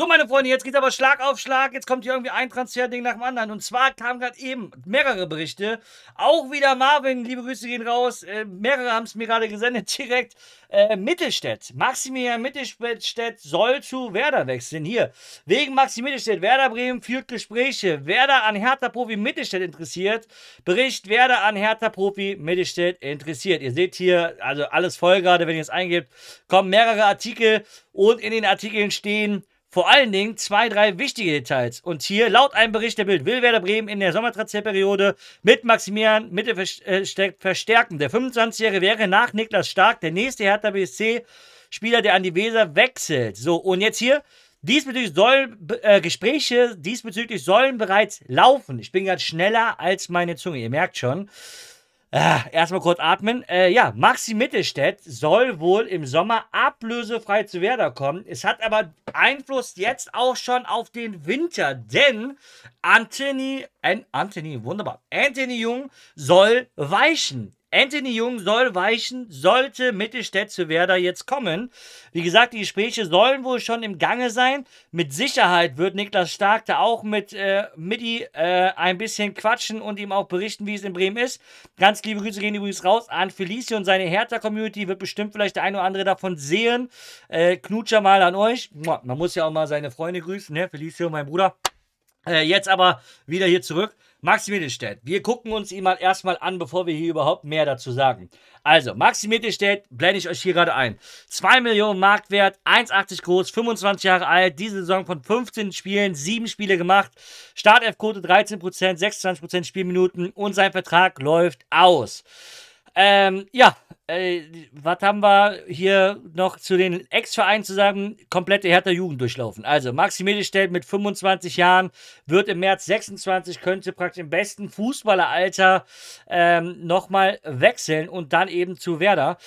So, meine Freunde, jetzt geht es aber Schlag auf Schlag. Jetzt kommt hier irgendwie ein Transferding nach dem anderen. Und zwar kamen gerade eben mehrere Berichte. Auch wieder Marvin, liebe Grüße gehen raus. Äh, mehrere haben es mir gerade gesendet, direkt. Äh, Mittelstädt. Maximilian Mittelstädt soll zu Werder wechseln. Hier. Wegen Maxi Mittelstädt. Werder Bremen führt Gespräche. Werder an Hertha Profi Mittelstädt interessiert. Bericht Werder an Hertha Profi Mittelstädt interessiert. Ihr seht hier, also alles voll gerade, wenn ihr es eingibt. kommen mehrere Artikel und in den Artikeln stehen, vor allen Dingen zwei, drei wichtige Details. Und hier laut einem Bericht der Bild will Werder Bremen in der Sommertransferperiode mit Maximilian Mitte verstärken. Der 25-Jährige wäre nach Niklas Stark der nächste Hertha BSC-Spieler, der an die Weser wechselt. So, und jetzt hier. Diesbezüglich sollen äh, Gespräche diesbezüglich sollen bereits laufen. Ich bin gerade schneller als meine Zunge, ihr merkt schon. Ah, erstmal kurz atmen. Äh, ja, Maxi Mittelstädt soll wohl im Sommer ablösefrei zu Werder kommen. Es hat aber Einfluss jetzt auch schon auf den Winter, denn Anthony, Anthony, wunderbar, Anthony Jung soll weichen. Anthony Jung soll weichen, sollte Mittelstädt zu Werder jetzt kommen. Wie gesagt, die Gespräche sollen wohl schon im Gange sein. Mit Sicherheit wird Niklas Stark da auch mit äh, Midi äh, ein bisschen quatschen und ihm auch berichten, wie es in Bremen ist. Ganz liebe Grüße gehen übrigens raus an Felicio und seine Hertha-Community. Wird bestimmt vielleicht der ein oder andere davon sehen. Äh, knutscher mal an euch. Man muss ja auch mal seine Freunde grüßen, ne? Felicio, mein Bruder. Äh, jetzt aber wieder hier zurück. Max Mittelstädt. Wir gucken uns ihn mal erstmal an, bevor wir hier überhaupt mehr dazu sagen. Also, Maxi Mittelstädt blende ich euch hier gerade ein. 2 Millionen Marktwert, 1,80 groß, 25 Jahre alt, diese Saison von 15 Spielen, 7 Spiele gemacht, Start-F-Quote 13%, 26% Spielminuten und sein Vertrag läuft aus. Ähm, ja, äh, was haben wir hier noch zu den Ex-Vereinen zu sagen? Komplette härter Jugend durchlaufen. Also, Maxi Mittelstädt mit 25 Jahren wird im März 26, könnte praktisch im besten Fußballeralter ähm, nochmal wechseln und dann eben zu Werder.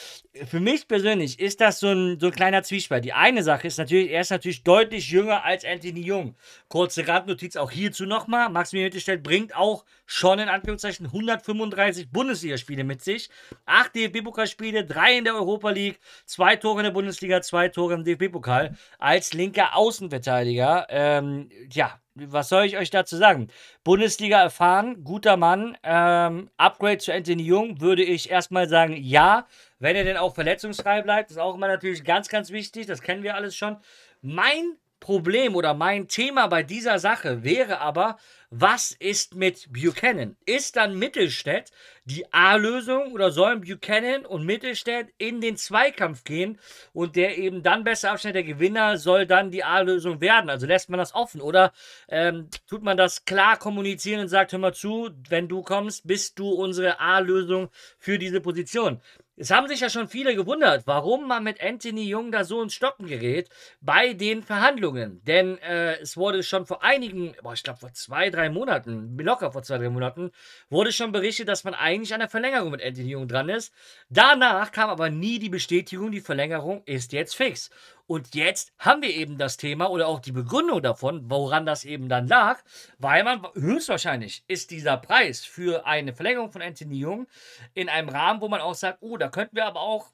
Für mich persönlich ist das so ein, so ein kleiner Zwiespalt. Die eine Sache ist natürlich, er ist natürlich deutlich jünger als Anthony Jung. Kurze Randnotiz auch hierzu nochmal. Maxi Mittelstädt bringt auch schon in Anführungszeichen 135 Bundesligaspiele mit sich. Acht DFB-Pokalspiele Spiele, drei in der Europa League, zwei Tore in der Bundesliga, zwei Tore im DFB-Pokal als linker Außenverteidiger. Ähm, ja, was soll ich euch dazu sagen? Bundesliga erfahren, guter Mann. Ähm, Upgrade zu Anthony Jung würde ich erstmal sagen, ja. Wenn er denn auch verletzungsfrei bleibt, ist auch immer natürlich ganz, ganz wichtig. Das kennen wir alles schon. Mein Problem oder mein Thema bei dieser Sache wäre aber, was ist mit Buchanan? Ist dann Mittelstädt die A-Lösung oder sollen Buchanan und Mittelstädt in den Zweikampf gehen und der eben dann besser abschneidet, der Gewinner soll dann die A-Lösung werden? Also lässt man das offen oder ähm, tut man das klar kommunizieren und sagt, hör mal zu, wenn du kommst, bist du unsere A-Lösung für diese Position? Es haben sich ja schon viele gewundert, warum man mit Anthony Jung da so ins Stocken gerät bei den Verhandlungen. Denn äh, es wurde schon vor einigen, boah, ich glaube vor zwei, drei drei Monaten, locker vor zwei, drei Monaten, wurde schon berichtet, dass man eigentlich an der Verlängerung mit Anthony Jung dran ist. Danach kam aber nie die Bestätigung, die Verlängerung ist jetzt fix. Und jetzt haben wir eben das Thema oder auch die Begründung davon, woran das eben dann lag, weil man höchstwahrscheinlich ist dieser Preis für eine Verlängerung von Anthony Jung in einem Rahmen, wo man auch sagt, oh, da könnten wir aber auch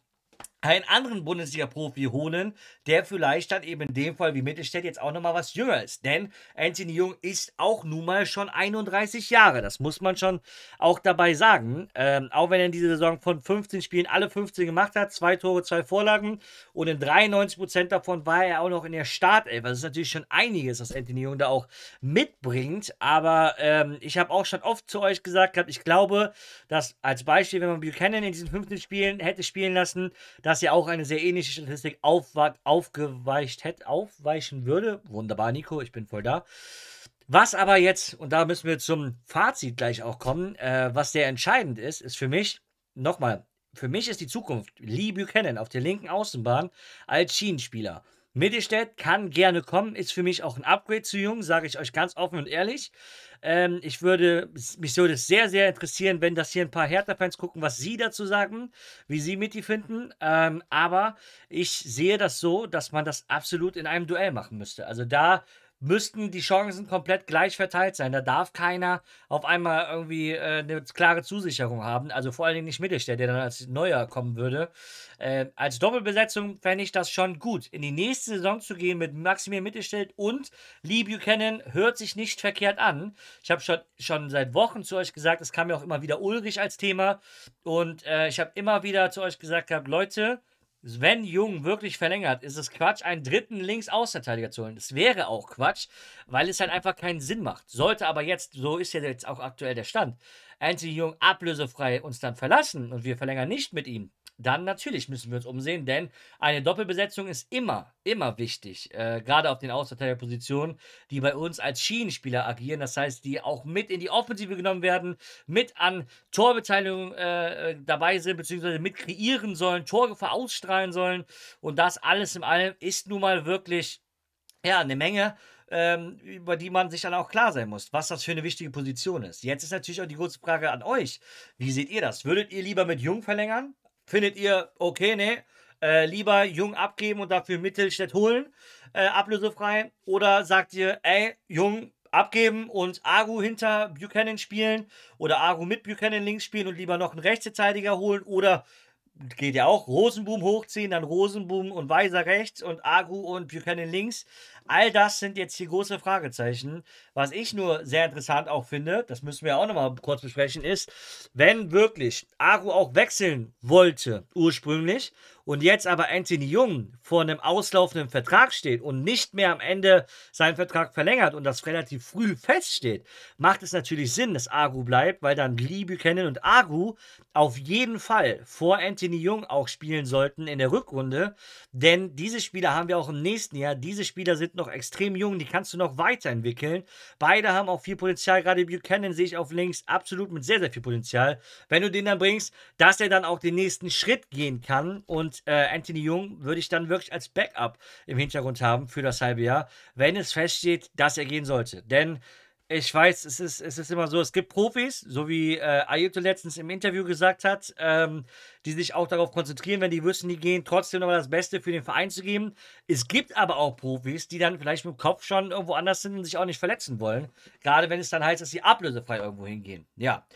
einen anderen Bundesliga-Profi holen, der vielleicht dann eben in dem Fall wie Mittelstädt jetzt auch nochmal was jünger ist. Denn Anthony Jung ist auch nun mal schon 31 Jahre. Das muss man schon auch dabei sagen. Ähm, auch wenn er in dieser Saison von 15 Spielen alle 15 gemacht hat, zwei Tore, zwei Vorlagen und in 93% davon war er auch noch in der Startelf. Das also ist natürlich schon einiges, was Anthony Jung da auch mitbringt. Aber ähm, ich habe auch schon oft zu euch gesagt ich glaube, dass als Beispiel, wenn man Buchanan in diesen 15 Spielen hätte spielen lassen, das ja auch eine sehr ähnliche Statistik aufgeweicht hätte, aufweichen würde. Wunderbar, Nico, ich bin voll da. Was aber jetzt, und da müssen wir zum Fazit gleich auch kommen, äh, was sehr entscheidend ist, ist für mich, nochmal, für mich ist die Zukunft Lee Buchanan auf der linken Außenbahn als Schienenspieler. Mittelstädt kann gerne kommen, ist für mich auch ein Upgrade zu Jung, sage ich euch ganz offen und ehrlich. Ähm, ich würde, mich würde es sehr, sehr interessieren, wenn das hier ein paar Hertha-Fans gucken, was sie dazu sagen, wie sie Mitty finden. Ähm, aber ich sehe das so, dass man das absolut in einem Duell machen müsste. Also da müssten die Chancen komplett gleich verteilt sein. Da darf keiner auf einmal irgendwie äh, eine klare Zusicherung haben. Also vor allen Dingen nicht Mittelstädt, der dann als Neuer kommen würde. Äh, als Doppelbesetzung fände ich das schon gut. In die nächste Saison zu gehen mit Maximilian Mittelstädt und Lee Buchanan hört sich nicht verkehrt an. Ich habe schon, schon seit Wochen zu euch gesagt, es kam ja auch immer wieder Ulrich als Thema. Und äh, ich habe immer wieder zu euch gesagt gehabt, Leute, wenn Jung wirklich verlängert, ist es Quatsch, einen dritten Linksaußenverteidiger zu holen. Das wäre auch Quatsch, weil es halt einfach keinen Sinn macht. Sollte aber jetzt, so ist ja jetzt auch aktuell der Stand, Anthony Jung ablösefrei uns dann verlassen und wir verlängern nicht mit ihm, dann natürlich müssen wir uns umsehen, denn eine Doppelbesetzung ist immer, immer wichtig. Äh, gerade auf den Außenverteidigerpositionen, die bei uns als Schienenspieler agieren. Das heißt, die auch mit in die Offensive genommen werden, mit an Torbeteiligung äh, äh dabei sind, beziehungsweise mit kreieren sollen, Torgefahr ausstrahlen sollen. Und das alles in allem ist nun mal wirklich ja, eine Menge ähm, über die man sich dann auch klar sein muss, was das für eine wichtige Position ist. Jetzt ist natürlich auch die große Frage an euch. Wie seht ihr das? Würdet ihr lieber mit Jung verlängern? Findet ihr okay, ne? Äh, lieber Jung abgeben und dafür Mittelstädt holen, äh, ablösefrei. Oder sagt ihr, ey, Jung abgeben und Agu hinter Buchanan spielen oder Agu mit Buchanan links spielen und lieber noch einen Rechtsverteidiger holen oder geht ja auch Rosenboom hochziehen, dann Rosenboom und Weiser rechts und Agu und Buchanan links. All das sind jetzt hier große Fragezeichen. Was ich nur sehr interessant auch finde, das müssen wir auch nochmal kurz besprechen, ist, wenn wirklich Aru auch wechseln wollte ursprünglich und jetzt aber Anthony Jung vor einem auslaufenden Vertrag steht und nicht mehr am Ende seinen Vertrag verlängert und das relativ früh feststeht, macht es natürlich Sinn, dass Agu bleibt, weil dann Lee Buchanan und Agu auf jeden Fall vor Anthony Jung auch spielen sollten in der Rückrunde, denn diese Spieler haben wir auch im nächsten Jahr. Diese Spieler sind noch extrem jung, die kannst du noch weiterentwickeln. Beide haben auch viel Potenzial, gerade Buchanan sehe ich auf links absolut mit sehr, sehr viel Potenzial. Wenn du den dann bringst, dass er dann auch den nächsten Schritt gehen kann und äh, Anthony Jung würde ich dann wirklich als Backup im Hintergrund haben für das halbe Jahr, wenn es feststeht, dass er gehen sollte. Denn ich weiß, es ist, es ist immer so, es gibt Profis, so wie äh, Ayuto letztens im Interview gesagt hat, ähm, die sich auch darauf konzentrieren, wenn die wissen, die gehen, trotzdem nochmal das Beste für den Verein zu geben. Es gibt aber auch Profis, die dann vielleicht mit dem Kopf schon irgendwo anders sind und sich auch nicht verletzen wollen. Gerade wenn es dann heißt, dass sie ablösefrei irgendwo hingehen. Ja.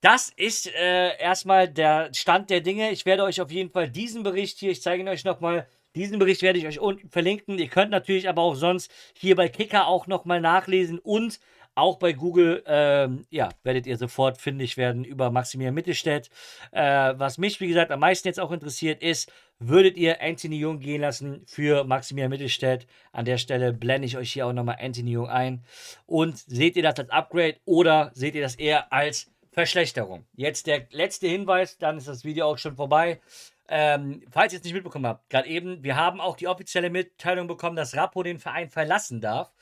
Das ist äh, erstmal der Stand der Dinge. Ich werde euch auf jeden Fall diesen Bericht hier, ich zeige ihn euch nochmal, diesen Bericht werde ich euch unten verlinken. Ihr könnt natürlich aber auch sonst hier bei Kicker auch nochmal nachlesen und auch bei Google, ähm, ja, werdet ihr sofort fündig werden über Maximilian Mittelstädt. Äh, was mich, wie gesagt, am meisten jetzt auch interessiert ist, würdet ihr Anthony Jung gehen lassen für Maximilian Mittelstädt? An der Stelle blende ich euch hier auch nochmal Anthony Jung ein. Und seht ihr das als Upgrade oder seht ihr das eher als Verschlechterung. Jetzt der letzte Hinweis, dann ist das Video auch schon vorbei. Ähm, falls ihr es nicht mitbekommen habt, gerade eben, wir haben auch die offizielle Mitteilung bekommen, dass Rappo den Verein verlassen darf.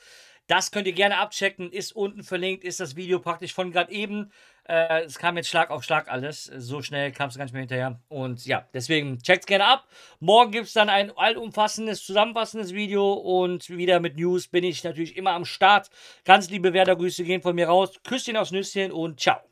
Das könnt ihr gerne abchecken, ist unten verlinkt, ist das Video praktisch von gerade eben. Äh, es kam jetzt Schlag auf Schlag alles, so schnell kam es gar nicht mehr hinterher. Und ja, deswegen checkt es gerne ab. Morgen gibt es dann ein allumfassendes, zusammenfassendes Video und wieder mit News bin ich natürlich immer am Start. Ganz liebe Werder-Grüße gehen von mir raus. Küsschen aufs Nüsschen und ciao.